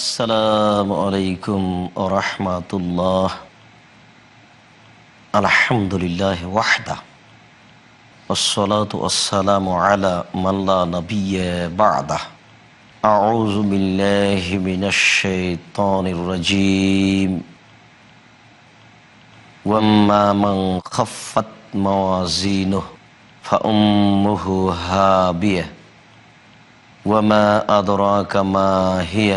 السلام عليكم ورحمة الله الحمد لله وحده والصلاة والسلام على من لا نبي بعده أعوذ بالله من الشيطان الرجيم وأما من خفت موازينه فأمه هابية وما أدراك ما هي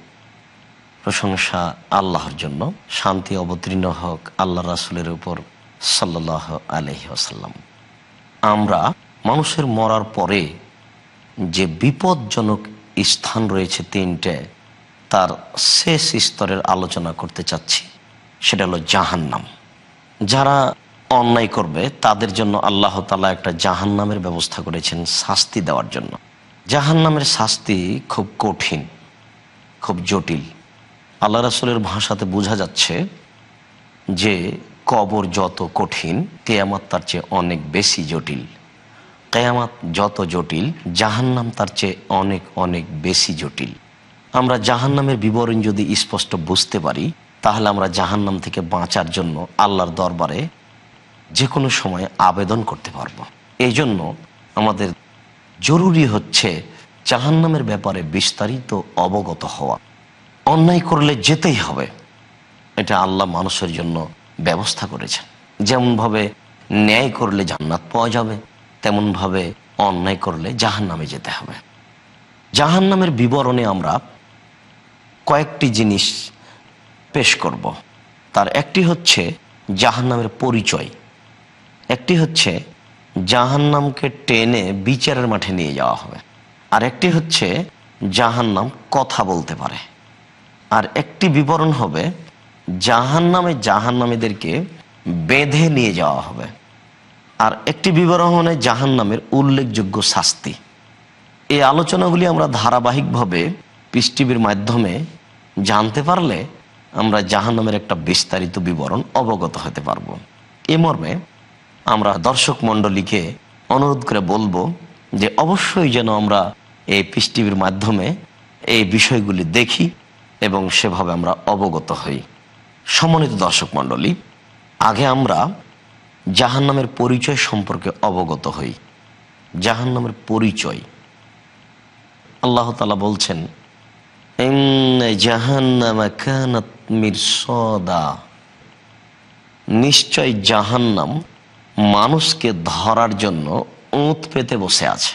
প্রশংসা আল্লাহর জন্য শান্তি অবতীর্ণ হোক আল্লাহ রাসুলের উপর সাল্লাহ আলহি আসাল্লাম আমরা মানুষের মরার পরে যে বিপদজনক স্থান রয়েছে তিনটে তার শেষ স্তরের আলোচনা করতে চাচ্ছি সেটা হলো জাহান্নাম যারা অন্যায় করবে তাদের জন্য আল্লাহ তালা একটা জাহান্নামের ব্যবস্থা করেছেন শাস্তি দেওয়ার জন্য জাহান্নামের শাস্তি খুব কঠিন খুব জটিল আল্লাহ রাসুলের ভাষাতে বোঝা যাচ্ছে যে কবর যত কঠিন কেয়ামাত তার চেয়ে অনেক বেশি জটিল কেয়ামাত যত জটিল জাহান্নাম তার চেয়ে অনেক অনেক বেশি জটিল আমরা জাহান্নামের বিবরণ যদি স্পষ্ট বুঝতে পারি তাহলে আমরা জাহান্নাম থেকে বাঁচার জন্য আল্লাহর দরবারে যে কোনো সময় আবেদন করতে পারব এই জন্য আমাদের জরুরি হচ্ছে জাহান্নামের ব্যাপারে বিস্তারিত অবগত হওয়া অন্যায় করলে যেতেই হবে এটা আল্লাহ মানুষের জন্য ব্যবস্থা করেছেন যেমনভাবে ন্যায় করলে জান্নাত পাওয়া যাবে তেমনভাবে অন্যায় করলে জাহান নামে যেতে হবে জাহান নামের বিবরণে আমরা কয়েকটি জিনিস পেশ করব তার একটি হচ্ছে জাহান নামের পরিচয় একটি হচ্ছে জাহান্নামকে টেনে বিচারের মাঠে নিয়ে যাওয়া হবে আর একটি হচ্ছে জাহান্নাম কথা বলতে পারে আর একটি বিবরণ হবে জাহান নামে জাহান নামীদেরকে বেঁধে নিয়ে যাওয়া হবে আর একটি বিবরণ হলে জাহান নামের উল্লেখযোগ্য শাস্তি এই আলোচনাগুলি আমরা ধারাবাহিকভাবে পিস মাধ্যমে জানতে পারলে আমরা জাহান নামের একটা বিস্তারিত বিবরণ অবগত হতে পারব এ মর্মে আমরা দর্শক মণ্ডলীকে অনুরোধ করে বলবো যে অবশ্যই যেন আমরা এই পিস মাধ্যমে এই বিষয়গুলি দেখি এবং সেভাবে আমরা অবগত হই সমন্বিত দর্শক মণ্ডলী আগে আমরা জাহান্নামের পরিচয় সম্পর্কে অবগত হই জাহান্নামের পরিচয় আল্লাহ তালা বলছেন নিশ্চয় জাহান্নাম মানুষকে ধরার জন্য উঁত পেতে বসে আছে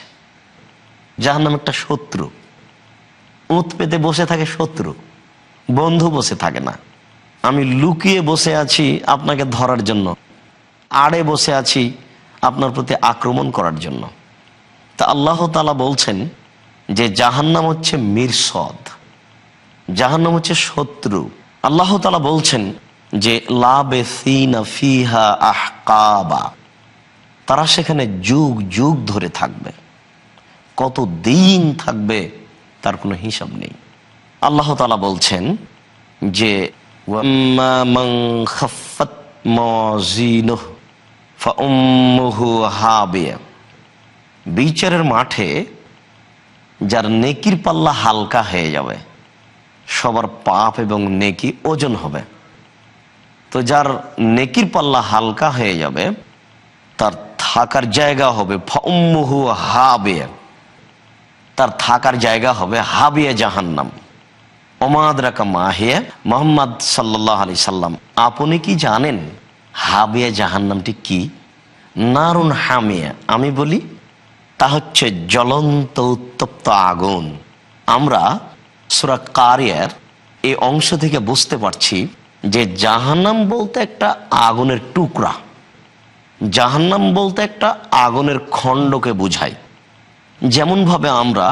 জাহান্নাম একটা শত্রু উঁত পেতে বসে থাকে শত্রু বন্ধু বসে থাকে না আমি লুকিয়ে বসে আছি আপনাকে ধরার জন্য আড়ে বসে আছি আপনার প্রতি আক্রমণ করার জন্য তা আল্লাহ তালা বলছেন যে জাহান্নাম হচ্ছে মিরসদ জাহান্নাম হচ্ছে শত্রু আল্লাহ তালা বলছেন যে ফিহা তারা সেখানে যুগ যুগ ধরে থাকবে কত দিন থাকবে তার কোনো হিসাব নেই আল্লাহ তালা বলছেন যে বিচারের মাঠে যার নেকির পাল্লা হালকা হয়ে যাবে সবার পাপ এবং নেকি ওজন হবে তো যার নেকির পাল্লা হালকা হয়ে যাবে তার থাকার জায়গা হবে ফাউম্মহু হাবিয়া তার থাকার জায়গা হবে হাবিয়া জাহান্নাম অমাদ মোহাম্মদ সাল্লাহ আলি সাল্লাম আপনি কি জানেন হাবিয়া জাহান্নামটি কি নারুন হামিয়া আমি বলি তা হচ্ছে জ্বলন্ত উত্তপ্ত আগুন আমরা সুরা কারিয়ার এই অংশ থেকে বুঝতে পারছি যে জাহান্নাম বলতে একটা আগুনের টুকরা জাহান্নাম বলতে একটা আগুনের খণ্ডকে বুঝায় যেমনভাবে আমরা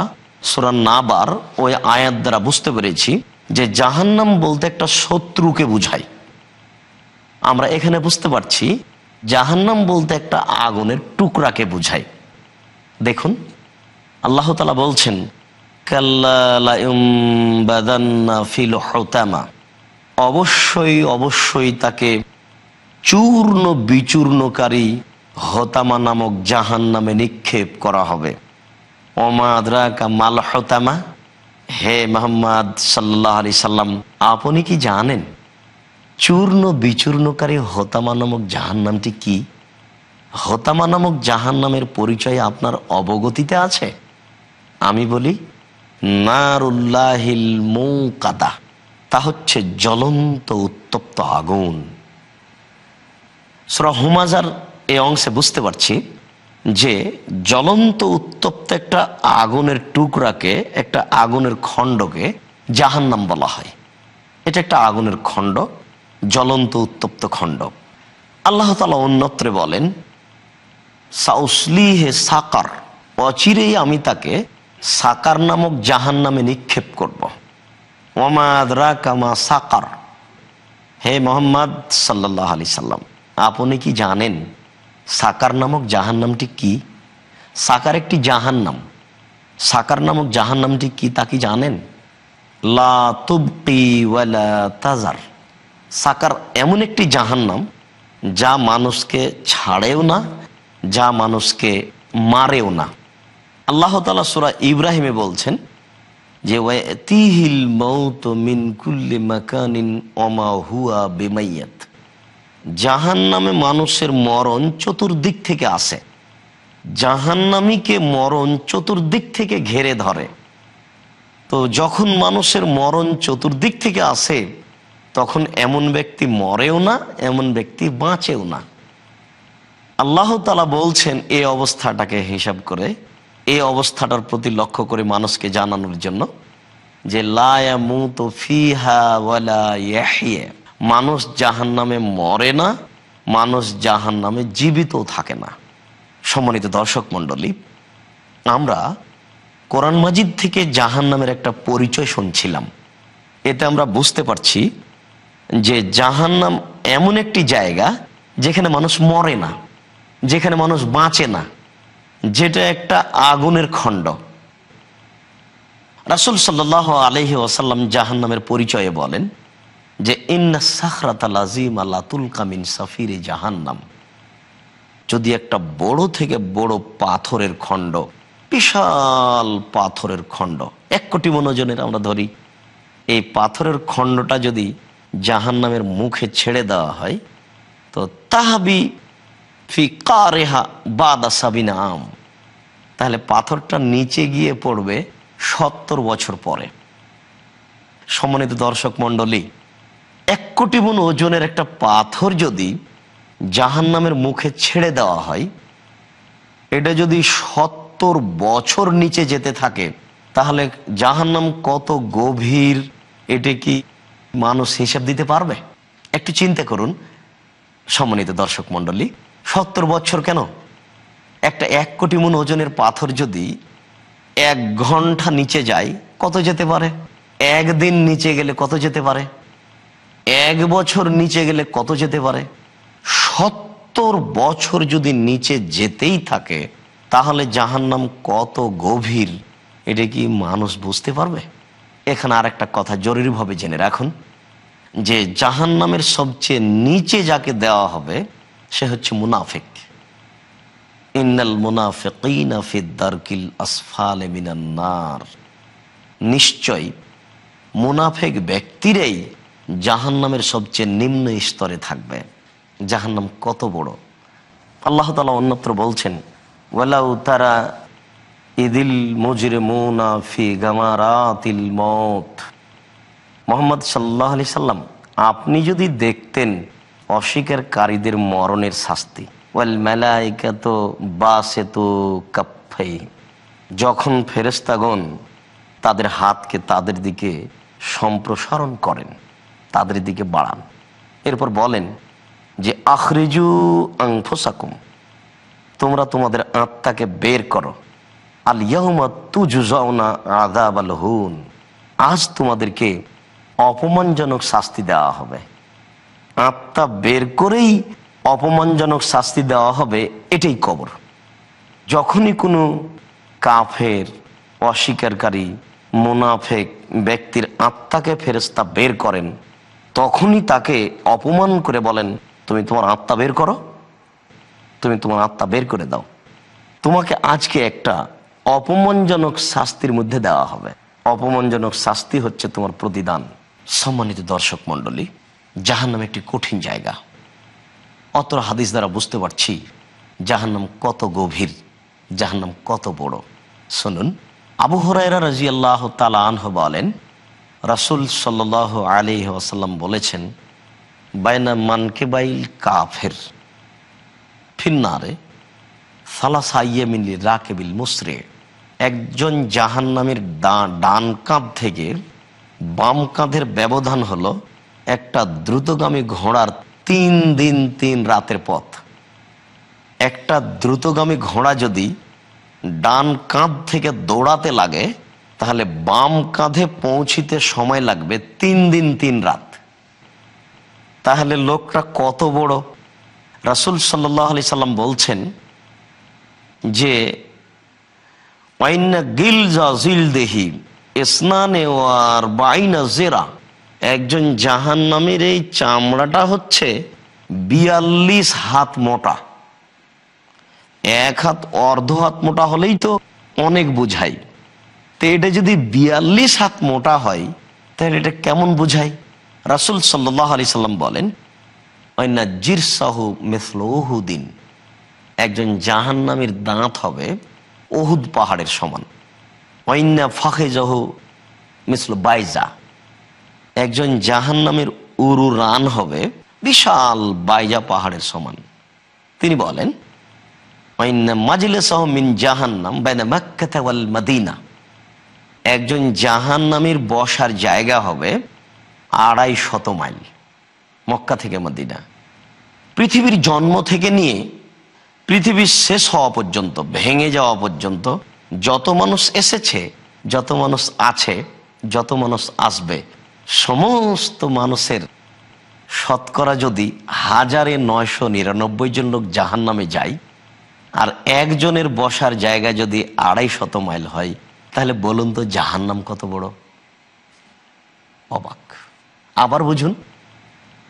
সোরা নাবার ওই আয়াত দ্বারা বুঝতে পেরেছি যে জাহান্নাম বলতে একটা শত্রুকে বুঝায় আমরা এখানে বুঝতে পারছি জাহান্নাম বলতে একটা আগুনের টুকরাকে বুঝায় দেখুন আল্লাহ তালা বলছেন অবশ্যই অবশ্যই তাকে চূর্ণ বিচূর্ণকারী হতামা নামক জাহান নামে নিক্ষেপ করা হবে ওমাদ্রাকা মাল হতামা হে মোহাম্মদ সাল্লাহ আলি সাল্লাম আপনি কি জানেন চূর্ণ বিচূর্ণকারী হতামা নামক জাহান নামটি কি হতামা নামক জাহান নামের পরিচয় আপনার অবগতিতে আছে আমি বলি নারুল্লাহিল মৌকাদা তা হচ্ছে জ্বলন্ত উত্তপ্ত আগুন সরা হুমাজার এ অংশে বুঝতে পারছি যে জ্বলন্ত উত্তপ্ত একটা আগুনের টুকরাকে একটা আগুনের খণ্ডকে জাহান্নাম বলা হয় এটা একটা আগুনের খণ্ড জ্বলন্ত উত্তপ্ত খণ্ড আল্লাহ তালা অন্যত্রে বলেন সাউসলি হে সাকার অচিরেই আমি তাকে সাকার নামক জাহান নামে নিক্ষেপ করব ওমাদরা কামা সাকার হে মোহাম্মদ সাল্লাহ আলি সাল্লাম আপনি কি জানেন সাকার নামক জাহান্নামটি কি সাকার একটি জাহান্নাম সাকার নামক জাহান্নামটি কি তা কি জানেন তাজার সাকার এমন একটি জাহান্নাম যা মানুষকে ছাড়েও না যা মানুষকে মারেও না আল্লাহ তালা সুরা ইব্রাহিমে বলছেন যে তিহিল মৌত মিনকুল্লি কুল্লি অমা হুয়া জাহান নামে মানুষের মরণ চতুর্দিক থেকে আসে নামীকে মরণ চতুর্দিক থেকে ঘেরে ধরে তো যখন মানুষের মরণ চতুর্দিক থেকে আসে তখন এমন ব্যক্তি মরেও না এমন ব্যক্তি বাঁচেও না আল্লাহ তালা বলছেন এই অবস্থাটাকে হিসাব করে এই অবস্থাটার প্রতি লক্ষ্য করে মানুষকে জানানোর জন্য যে লায়া মু তো ফিহা ওয়ালা ইয়াহিয়া মানুষ জাহান নামে মরে না মানুষ জাহান নামে জীবিতও থাকে না সম্মানিত দর্শক মন্ডলী আমরা কোরআন মাজিদ থেকে জাহান নামের একটা পরিচয় শুনছিলাম এতে আমরা বুঝতে পারছি যে জাহান নাম এমন একটি জায়গা যেখানে মানুষ মরে না যেখানে মানুষ বাঁচে না যেটা একটা আগুনের খণ্ড রাসুল সাল্লাহ আলহি ওসাল্লাম জাহান নামের পরিচয়ে বলেন যে ইন্না সাখরাতাল আজিম আল্লা তুলকামিন সাফিরি জাহান্নাম যদি একটা বড় থেকে বড় পাথরের খণ্ড বিশাল পাথরের খণ্ড এক কোটি মনোজনের আমরা ধরি এই পাথরের খণ্ডটা যদি জাহান্নামের মুখে ছেড়ে দেওয়া হয় তো তাহাবি ফি বাদা সাবিনা আম তাহলে পাথরটা নিচে গিয়ে পড়বে সত্তর বছর পরে সমন্বিত দর্শক মন্ডলী এক কোটি গুণ ওজনের একটা পাথর যদি জাহান নামের মুখে ছেড়ে দেওয়া হয় এটা যদি সত্তর বছর নিচে যেতে থাকে তাহলে জাহান্নাম কত গভীর এটা কি মানুষ হিসাব দিতে পারবে একটু চিন্তা করুন সম্মানিত দর্শক মন্ডলী সত্তর বছর কেন একটা এক কোটি মুন ওজনের পাথর যদি এক ঘন্টা নিচে যায় কত যেতে পারে একদিন নিচে গেলে কত যেতে পারে এক বছর নিচে গেলে কত যেতে পারে সত্তর বছর যদি নিচে যেতেই থাকে তাহলে জাহান্নাম কত গভীর এটা কি মানুষ বুঝতে পারবে এখানে আর একটা কথা জরুরিভাবে জেনে রাখুন যে জাহান্নামের সবচেয়ে নিচে যাকে দেওয়া হবে সে হচ্ছে মুনাফেক ইন্নাল নিশ্চয় মুনাফেক ব্যক্তিরাই জাহান্নামের সবচেয়ে নিম্ন স্তরে থাকবে জাহান্নাম কত বড় আল্লাহ তালা অন্যত্র বলছেন ওয়ালাউ তারা ইদিল মুজরে মুনাফি গামারাতিল মত মোহাম্মদ সাল্লাহ আলি সাল্লাম আপনি যদি দেখতেন অস্বীকারীদের মরণের শাস্তি ওয়াল মেলাইকা তো বাসে তো কাপ্ফাই যখন ফেরেস্তাগণ তাদের হাতকে তাদের দিকে সম্প্রসারণ করেন তাদের দিকে বাড়ান এরপর বলেন যে আখরিজু আংফোসাকুম তোমরা তোমাদের আত্মাকে বের করো আল ইয়াহুমা জুজাউনা আদাব আল হুন আজ তোমাদেরকে অপমানজনক শাস্তি দেওয়া হবে আত্মা বের করেই অপমানজনক শাস্তি দেওয়া হবে এটাই কবর যখনই কোনো কাফের অস্বীকারী মুনাফেক ব্যক্তির আত্মাকে ফেরস্তা বের করেন তখনই তাকে অপমান করে বলেন তুমি তোমার আত্মা বের করো তুমি তোমার আত্মা বের করে দাও তোমাকে আজকে একটা অপমানজনক শাস্তির মধ্যে দেওয়া হবে অপমানজনক শাস্তি হচ্ছে তোমার প্রতিদান সম্মানিত দর্শক মণ্ডলী জাহান্নাম একটি কঠিন জায়গা অত হাদিস দ্বারা বুঝতে পারছি জাহান্নাম কত গভীর জাহান্নাম কত বড় শুনুন আবু হরাইরা রাজিয়াল্লাহ তালা আনহ বলেন রাসুল সাল আলী ওয়াসাল্লাম বলেছেন বাইনা মানকে বাইল কাফের ফিন্নারে সালাসাইয়ামিল রাকেবিল মুসরে একজন জাহান নামের ডান কাঁধ থেকে বাম কাঁধের ব্যবধান হলো একটা দ্রুতগামী ঘোড়ার তিন দিন তিন রাতের পথ একটা দ্রুতগামী ঘোড়া যদি ডান কাঁধ থেকে দৌড়াতে লাগে তাহলে বাম কাঁধে পৌঁছিতে সময় লাগবে তিন দিন তিন রাত তাহলে লোকটা কত বড় রাসুল সাল্লাহ আলি সাল্লাম বলছেন যে দেহি স্নানে আর বাইনা জেরা একজন জাহান নামের এই চামড়াটা হচ্ছে বিয়াল্লিশ হাত মোটা এক হাত অর্ধ হাত মোটা হলেই তো অনেক বোঝাই তো এটা যদি বিয়াল্লিশ হাত মোটা হয় তাহলে এটা কেমন বোঝায় রাসুল সাল্লাহ আলি সাল্লাম বলেন অন্যা জির সাহু মেসলুদিন একজন জাহান্নামের দাঁত হবে ওহুদ পাহাড়ের সমান অন্যা ফাঁকে জহ মিসল বাইজা একজন জাহান্নামের উরু রান হবে বিশাল বাইজা পাহাড়ের সমান তিনি বলেন অন্য মাজলে সহ মিন জাহান্নাম বাইনা মাক্কাতা ওয়াল মাদিনা একজন জাহান নামের বসার জায়গা হবে আড়াই শত মাইল মক্কা থেকে মদিনা পৃথিবীর জন্ম থেকে নিয়ে পৃথিবীর শেষ হওয়া পর্যন্ত ভেঙে যাওয়া পর্যন্ত যত মানুষ এসেছে যত মানুষ আছে যত মানুষ আসবে সমস্ত মানুষের শতকরা যদি হাজারে নয়শো নিরানব্বই জন লোক জাহান নামে যায় আর একজনের বসার জায়গা যদি আড়াই শত মাইল হয় তাহলে বলুন তো জাহান্নাম কত বড় অবাক আবার বুঝুন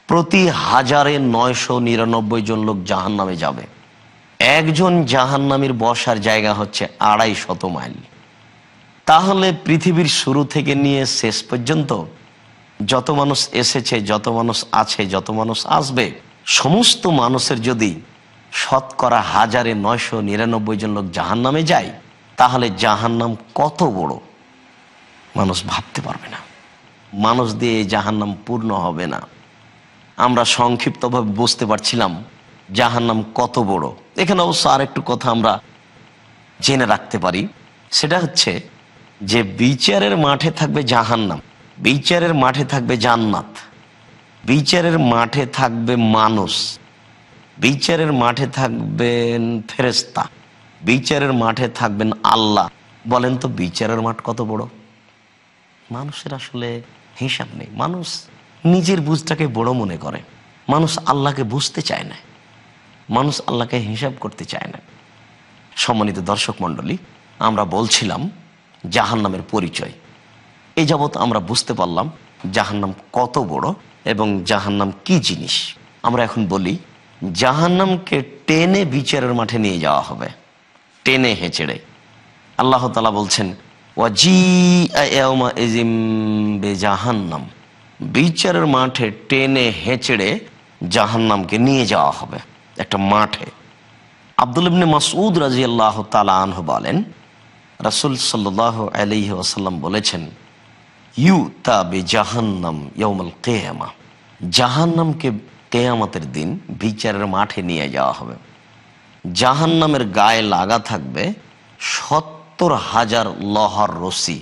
প্রতি হাজারে নয়শো নিরানব্বই জন লোক জাহান নামে যাবে একজন জাহান্নামের বসার জায়গা হচ্ছে আড়াই শত মাইল তাহলে পৃথিবীর শুরু থেকে নিয়ে শেষ পর্যন্ত যত মানুষ এসেছে যত মানুষ আছে যত মানুষ আসবে সমস্ত মানুষের যদি শতকরা হাজারে নয়শো নিরানব্বই জন লোক জাহান নামে যায় তাহলে জাহান্নাম কত বড় মানুষ ভাবতে পারবে না মানুষ দিয়ে জাহান্নাম পূর্ণ হবে না আমরা সংক্ষিপ্তভাবে বুঝতে পারছিলাম জাহান্নাম কত বড় এখানে অবশ্য আর একটু কথা আমরা জেনে রাখতে পারি সেটা হচ্ছে যে বিচারের মাঠে থাকবে জাহান্নাম বিচারের মাঠে থাকবে জান্নাত বিচারের মাঠে থাকবে মানুষ বিচারের মাঠে থাকবেন ফেরেস্তা বিচারের মাঠে থাকবেন আল্লাহ বলেন তো বিচারের মাঠ কত বড় মানুষের আসলে হিসাব নেই মানুষ নিজের বুঝটাকে বড় মনে করে মানুষ আল্লাহকে বুঝতে চায় না মানুষ আল্লাহকে হিসাব করতে চায় না সম্মানিত দর্শক মণ্ডলী আমরা বলছিলাম জাহান্নামের পরিচয় এ যাবৎ আমরা বুঝতে পারলাম জাহান্নাম কত বড় এবং জাহান্নাম কি জিনিস আমরা এখন বলি জাহান্নামকে টেনে বিচারের মাঠে নিয়ে যাওয়া হবে টেনে হেঁচড়ে আল্লাহ তালা বলছেন জাহান্নাম বিচারের মাঠে টেনে হেঁচড়ে জাহান্নামকে নিয়ে যাওয়া হবে একটা মাঠে আব্দুল ইবনে মাসউদ রাজি আল্লাহ তালা আনহ বলেন রাসুল সাল্লাহ আলহি আসাল্লাম বলেছেন ইউ বে জাহান্নাম ইয়মল কেয়ামা জাহান্নামকে কেয়ামতের দিন বিচারের মাঠে নিয়ে যাওয়া হবে জাহান্নামের গায়ে লাগা থাকবে সত্তর হাজার লহর রসি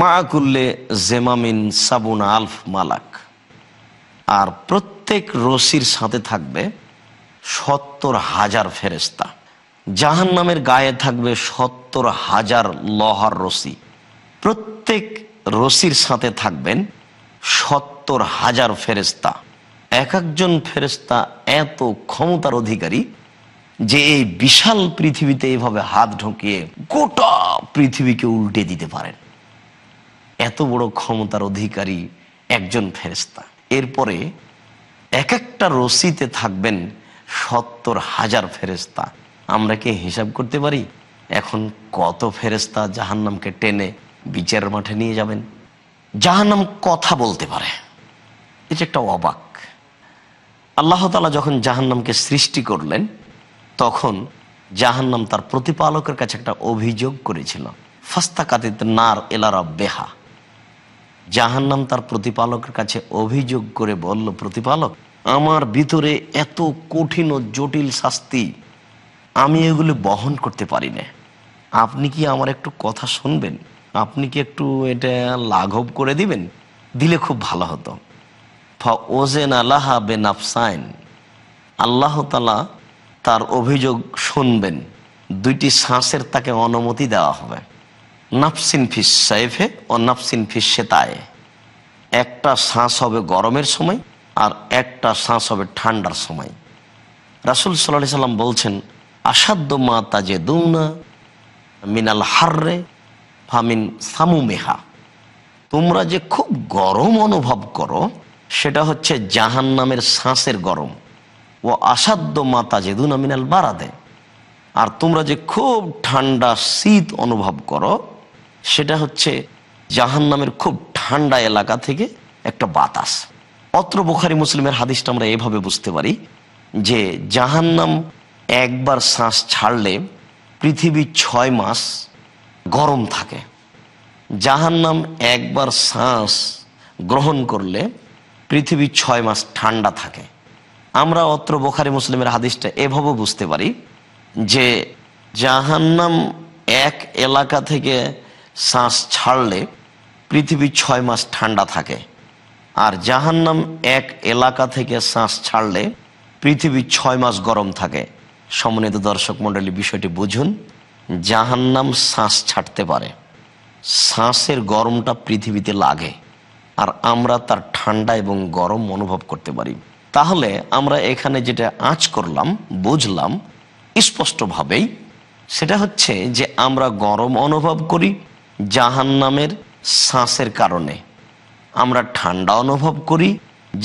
মা করলে জেমামিন সাবুন আলফ মালাক আর প্রত্যেক রসির সাথে থাকবে সত্তর হাজার ফেরেস্তা জাহান নামের গায়ে থাকবে সত্তর হাজার লহর রসি প্রত্যেক রসির সাথে থাকবেন সত্তর হাজার ফেরেস্তা এক একজন ফেরেস্তা এত ক্ষমতার অধিকারী যে এই বিশাল পৃথিবীতে এইভাবে হাত ঢুকিয়ে গোটা পৃথিবীকে উল্টে দিতে পারেন এত বড় ক্ষমতার অধিকারী একজন ফেরেস্তা এরপরে এক একটা রশিতে থাকবেন সত্তর হাজার ফেরেস্তা আমরা কি হিসাব করতে পারি এখন কত ফেরেস্তা জাহান্নামকে টেনে বিচার মাঠে নিয়ে যাবেন জাহান্নাম কথা বলতে পারে এটা একটা অবাক আল্লাহ তালা যখন জাহান্নামকে সৃষ্টি করলেন তখন জাহান্নাম তার প্রতিপালকের কাছে একটা অভিযোগ করেছিল ফাস্তা কাতিত নার এলারা বেহা জাহান্নাম তার প্রতিপালকের কাছে অভিযোগ করে বলল প্রতিপালক আমার ভিতরে এত কঠিন ও জটিল শাস্তি আমি এগুলি বহন করতে পারি না আপনি কি আমার একটু কথা শুনবেন আপনি কি একটু এটা লাঘব করে দিবেন দিলে খুব ভালো হতো ফা ওজেন আলাহা বেন আফসাইন আল্লাহ তালা তার অভিযোগ শুনবেন দুইটি শ্বাসের তাকে অনুমতি দেওয়া হবে নাফসিন ফিস সাইফে ও নাফসিন ফিস সেতায় একটা শ্বাস হবে গরমের সময় আর একটা শ্বাস হবে ঠান্ডার সময় রাসুল সাল্লি সাল্লাম বলছেন আসাধ্য মা তাজে দৌনা মিনাল হাররে ফামিন সামু মেহা তোমরা যে খুব গরম অনুভব করো সেটা হচ্ছে জাহান নামের শ্বাসের গরম ও আসাধ্য মাতা জেদুন আমিনাল দেয় আর তোমরা যে খুব ঠান্ডা শীত অনুভব করো সেটা হচ্ছে জাহান নামের খুব ঠান্ডা এলাকা থেকে একটা বাতাস অত্র বোখারি মুসলিমের হাদিসটা আমরা এভাবে বুঝতে পারি যে জাহান্নাম একবার শ্বাস ছাড়লে পৃথিবী ছয় মাস গরম থাকে জাহান্নাম একবার শ্বাস গ্রহণ করলে পৃথিবী ছয় মাস ঠান্ডা থাকে আমরা অত্র বোখারি মুসলিমের হাদিসটা এভাবে বুঝতে পারি যে জাহান্নাম এক এলাকা থেকে শ্বাস ছাড়লে পৃথিবী ছয় মাস ঠান্ডা থাকে আর জাহান্নাম এক এলাকা থেকে শ্বাস ছাড়লে পৃথিবী ছয় মাস গরম থাকে সমন্বিত দর্শক মন্ডলী বিষয়টি বুঝুন জাহান্নাম শ্বাস ছাড়তে পারে শ্বাসের গরমটা পৃথিবীতে লাগে আর আমরা তার ঠান্ডা এবং গরম অনুভব করতে পারি তাহলে আমরা এখানে যেটা আঁচ করলাম বুঝলাম স্পষ্টভাবেই সেটা হচ্ছে যে আমরা গরম অনুভব করি জাহান নামের শ্বাসের কারণে আমরা ঠান্ডা অনুভব করি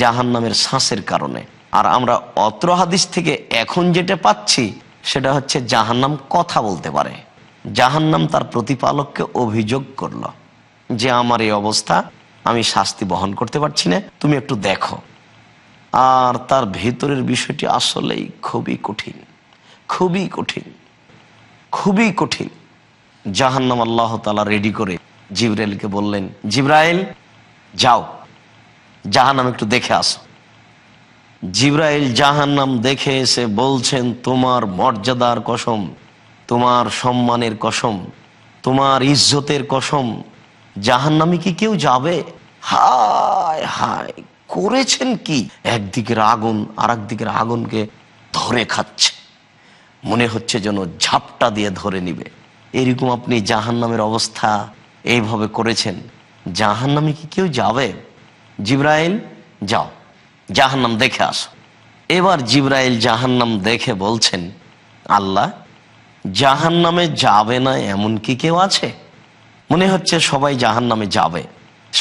জাহান নামের শ্বাসের কারণে আর আমরা অত্র হাদিস থেকে এখন যেটা পাচ্ছি সেটা হচ্ছে জাহান্নাম কথা বলতে পারে জাহান্নাম তার প্রতিপালককে অভিযোগ করল যে আমার এই অবস্থা আমি শাস্তি বহন করতে পারছি না তুমি একটু দেখো আর তার ভেতরের বিষয়টি আসলেই খুবই কঠিন খুবই কঠিন খুবই কঠিন জাহান্নাম আল্লাহ তালা রেডি করে জিব্রাইলকে বললেন জিব্রাইল যাও জাহান্নাম একটু দেখে আসো জিব্রাইল জাহান্নাম দেখে এসে বলছেন তোমার মর্যাদার কসম তোমার সম্মানের কসম তোমার ইজ্জতের কসম জাহান্নামে কি কেউ যাবে হায় হায় করেছেন কি একদিকের আগুন আর একদিকের আগুনকে ধরে খাচ্ছে মনে হচ্ছে যেন ঝাপটা দিয়ে ধরে নিবে এরকম আপনি জাহান নামের অবস্থা এইভাবে করেছেন জাহান নামে কি কেউ যাবে জিব্রাইল যাও জাহান নাম দেখে আসো এবার জিব্রাইল জাহান নাম দেখে বলছেন আল্লাহ জাহান নামে যাবে না এমন কি কেউ আছে মনে হচ্ছে সবাই জাহান নামে যাবে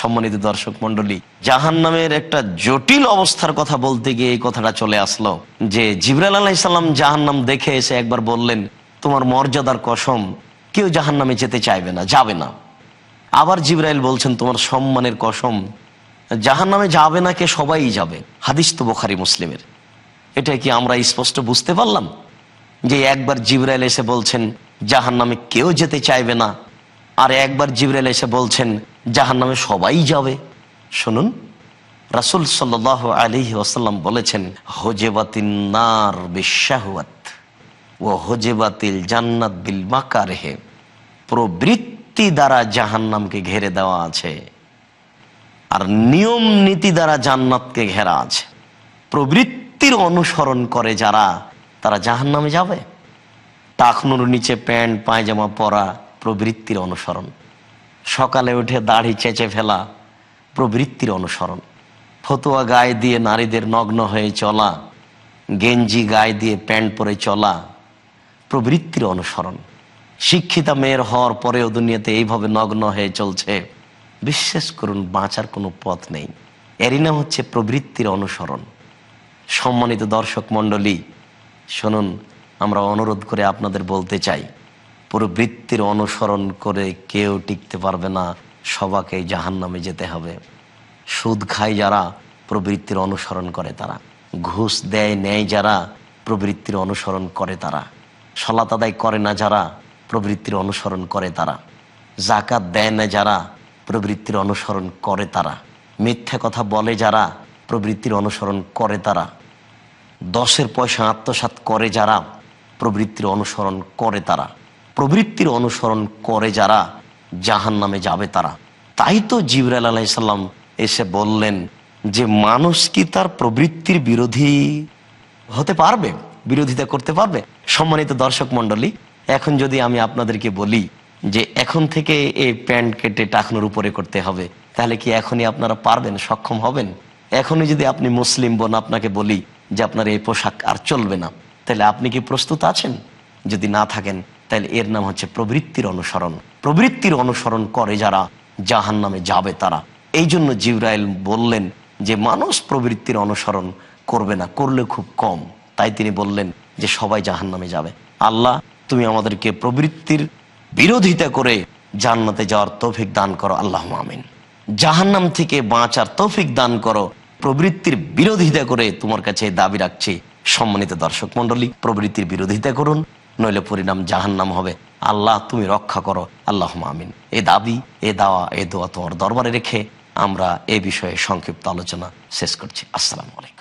সম্মানিত দর্শক মন্ডলী জাহান নামের একটা জটিল অবস্থার কথা বলতে গিয়ে এই কথাটা চলে আসলো যে জিবরাল আলাহিসাল্লাম জাহান নাম দেখে এসে একবার বললেন তোমার মর্যাদার কসম কেউ জাহান নামে যেতে চাইবে না যাবে না আবার জিবরাইল বলছেন তোমার সম্মানের কসম জাহান নামে যাবে না কে সবাই যাবে হাদিস তো বোখারি মুসলিমের এটা কি আমরা স্পষ্ট বুঝতে পারলাম যে একবার জিবরাইল এসে বলছেন জাহান নামে কেউ যেতে চাইবে না আর একবার জিবরাইল এসে বলছেন জাহান নামে সবাই যাবে শুনুন রাসুল সাল আলী ওসাল্লাম বলেছেন হোজেবাতিন নার বিশ্বাহুয়াত ও হোজেবাতিল জান্নাত বিল হে প্রবৃত্তি দ্বারা জাহান নামকে ঘেরে দেওয়া আছে আর নিয়ম নীতি দ্বারা জান্নাতকে ঘেরা আছে প্রবৃত্তির অনুসরণ করে যারা তারা জাহান নামে যাবে তাখনুর নিচে প্যান্ট পায়জামা পরা প্রবৃত্তির অনুসরণ সকালে উঠে দাড়ি চেঁচে ফেলা প্রবৃত্তির অনুসরণ ফতুয়া গায়ে দিয়ে নারীদের নগ্ন হয়ে চলা গেঞ্জি গায়ে দিয়ে প্যান্ট পরে চলা প্রবৃত্তির অনুসরণ শিক্ষিতা মেয়ের হওয়ার পরেও দুনিয়াতে এইভাবে নগ্ন হয়ে চলছে বিশ্বাস করুন বাঁচার কোনো পথ নেই এরই নাম হচ্ছে প্রবৃত্তির অনুসরণ সম্মানিত দর্শক মণ্ডলী শুনুন আমরা অনুরোধ করে আপনাদের বলতে চাই প্রবৃত্তির অনুসরণ করে কেউ টিকতে পারবে না সবাকে জাহান নামে যেতে হবে সুদ খায় যারা প্রবৃত্তির অনুসরণ করে তারা ঘুষ দেয় নেয় যারা প্রবৃত্তির অনুসরণ করে তারা সলাত আদায় করে না যারা প্রবৃত্তির অনুসরণ করে তারা জাকাত দেয় না যারা প্রবৃত্তির অনুসরণ করে তারা মিথ্যা কথা বলে যারা প্রবৃত্তির অনুসরণ করে তারা দশের পয়সা আত্মসাত করে যারা প্রবৃত্তির অনুসরণ করে তারা প্রবৃত্তির অনুসরণ করে যারা জাহান নামে যাবে তারা তাই তো জিবরাল আলাইসাল্লাম এসে বললেন যে মানুষ কি তার প্রবৃত্তির বিরোধী হতে পারবে বিরোধিতা করতে পারবে সম্মানিত দর্শক মন্ডলী এখন যদি আমি আপনাদেরকে বলি যে এখন থেকে এই প্যান্ট কেটে টাকনোর উপরে করতে হবে তাহলে কি এখনই আপনারা পারবেন সক্ষম হবেন এখনই যদি আপনি মুসলিম বোন আপনাকে বলি যে আপনার এই পোশাক আর চলবে না তাহলে আপনি কি প্রস্তুত আছেন যদি না থাকেন তাহলে এর নাম হচ্ছে প্রবৃত্তির অনুসরণ প্রবৃত্তির অনুসরণ করে যারা জাহান নামে যাবে তারা এই জন্য জিব্রাইল বললেন যে মানুষ প্রবৃত্তির অনুসরণ করবে না করলে খুব কম তাই তিনি বললেন যে সবাই জাহান নামে যাবে আল্লাহ তুমি আমাদেরকে প্রবৃত্তির বিরোধিতা করে জান্নাতে যাওয়ার তৌফিক দান করো আল্লাহ আমিন জাহান নাম থেকে বাঁচার তৌফিক দান করো প্রবৃত্তির বিরোধিতা করে তোমার কাছে দাবি রাখছি সম্মানিত দর্শক মন্ডলী প্রবৃত্তির বিরোধিতা করুন নইলে পরিণাম জাহান্নাম হবে আল্লাহ তুমি রক্ষা করো আল্লাহ আমিন এ দাবি এ দাওয়া এ দোয়া তোমার দরবারে রেখে আমরা এ বিষয়ে সংক্ষিপ্ত আলোচনা শেষ করছি আসসালামু আলাইকুম